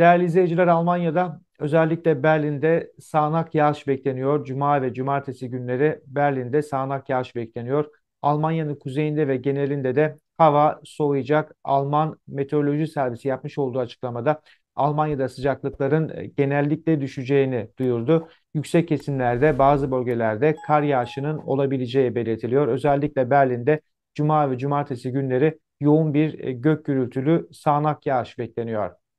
Değerli izleyiciler Almanya'da özellikle Berlin'de sağanak yağış bekleniyor. Cuma ve cumartesi günleri Berlin'de sağanak yağış bekleniyor. Almanya'nın kuzeyinde ve genelinde de hava soğuyacak. Alman Meteoroloji Servisi yapmış olduğu açıklamada Almanya'da sıcaklıkların e, genellikle düşeceğini duyurdu. Yüksek kesimlerde bazı bölgelerde kar yağışının olabileceği belirtiliyor. Özellikle Berlin'de cuma ve cumartesi günleri yoğun bir e, gök gürültülü sağanak yağış bekleniyor.